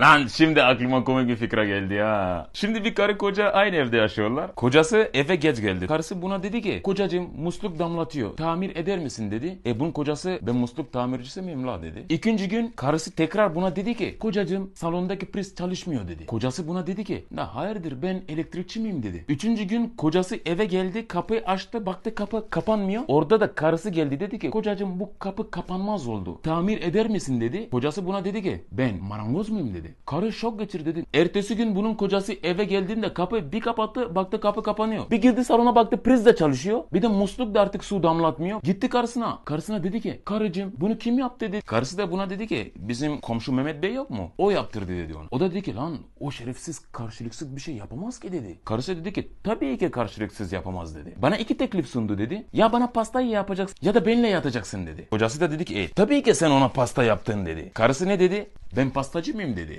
Lan şimdi aklıma komik bir fikre geldi ya. Şimdi bir karı koca aynı evde yaşıyorlar. Kocası eve geç geldi. Karısı buna dedi ki kocacığım musluk damlatıyor. Tamir eder misin dedi. E bunun kocası ben musluk tamircisi miyim la dedi. İkinci gün karısı tekrar buna dedi ki kocacığım salondaki priz çalışmıyor dedi. Kocası buna dedi ki na hayırdır ben elektrikçi miyim dedi. Üçüncü gün kocası eve geldi kapıyı açtı baktı kapı kapanmıyor. Orada da karısı geldi dedi ki kocacığım bu kapı kapanmaz oldu. Tamir eder misin dedi. Kocası buna dedi ki ben marangoz muyum dedi dedi. Karı şok geçir dedi. Ertesi gün bunun kocası eve geldiğinde kapıyı bir kapattı baktı kapı kapanıyor. Bir girdi salona baktı priz de çalışıyor. Bir de musluk da artık su damlatmıyor. Gitti karısına. Karısına dedi ki karıcığım bunu kim yaptı dedi. Karısı da buna dedi ki bizim komşu Mehmet Bey yok mu? O yaptırdı dedi onu. O da dedi ki lan o şerefsiz karşılıksız bir şey yapamaz ki dedi. Karısı dedi ki tabii ki karşılıksız yapamaz dedi. Bana iki teklif sundu dedi. Ya bana pastayı yapacaksın ya da benimle yatacaksın dedi. Kocası da dedi ki e, tabii ki sen ona pasta yaptın dedi. Karısı ne dedi? Ben pastacı mıyım dedi.